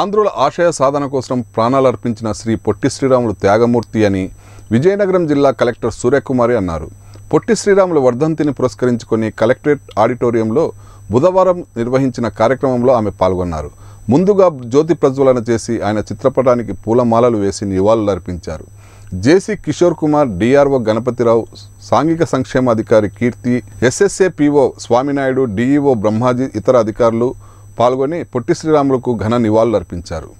ఆంధ్రుల ఆశయ సాధన కోసం ప్రాణాలు అర్పించిన శ్రీ పొట్టి శ్రీరాములు త్యాగమూర్తి అని విజయనగరం జిల్లా కలెక్టర్ సూర్యకుమారి అన్నారు పొట్టి శ్రీరాములు వర్ధంతిని పురస్కరించుకొని కలెక్టరేట్ ఆడిటోరియంలో బుధవారం నిర్వహించిన కార్యక్రమంలో ఆమె పాల్గొన్నారు ముందుగా జ్యోతి ప్రజ్వలన చేసి ఆయన చిత్రపటానికి పూలమాలలు వేసి నివాళులు అర్పించారు జేసీ కిషోర్ కుమార్ డిఆర్ఓ గణపతిరావు సాంఘిక సంక్షేమాధికారి Keerthi SSA PO Swaminaidu DEO Brahmaji ఇతర అధికారులు పాల్గొని పొట్టి శ్రీరాములకు ఘన నివాళులర్పించారు